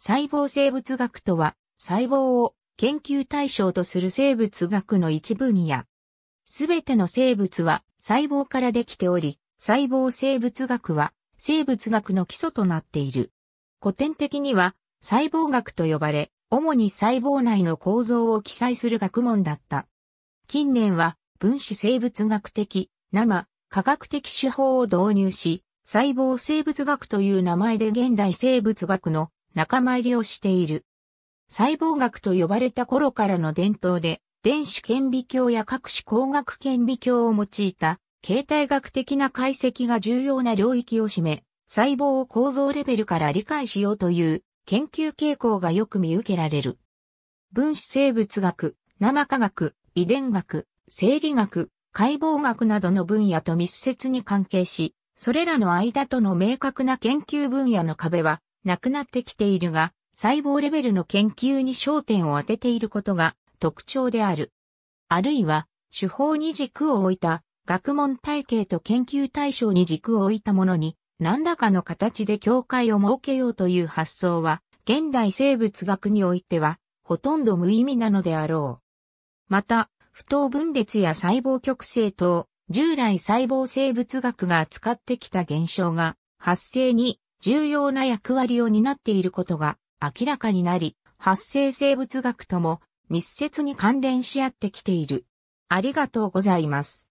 細胞生物学とは、細胞を研究対象とする生物学の一分野。すべての生物は細胞からできており、細胞生物学は生物学の基礎となっている。古典的には細胞学と呼ばれ、主に細胞内の構造を記載する学問だった。近年は分子生物学的、生、科学的手法を導入し、細胞生物学という名前で現代生物学の仲間入りをしている。細胞学と呼ばれた頃からの伝統で、電子顕微鏡や各種光学顕微鏡を用いた、形態学的な解析が重要な領域を占め、細胞を構造レベルから理解しようという研究傾向がよく見受けられる。分子生物学、生化学、遺伝学、生理学、解剖学などの分野と密接に関係し、それらの間との明確な研究分野の壁はなくなってきているが、細胞レベルの研究に焦点を当てていることが特徴である。あるいは、手法に軸を置いた学問体系と研究対象に軸を置いたものに、何らかの形で境界を設けようという発想は、現代生物学においては、ほとんど無意味なのであろう。また、不等分裂や細胞極性等、従来細胞生物学が扱ってきた現象が、発生に重要な役割を担っていることが明らかになり、発生生物学とも密接に関連し合ってきている。ありがとうございます。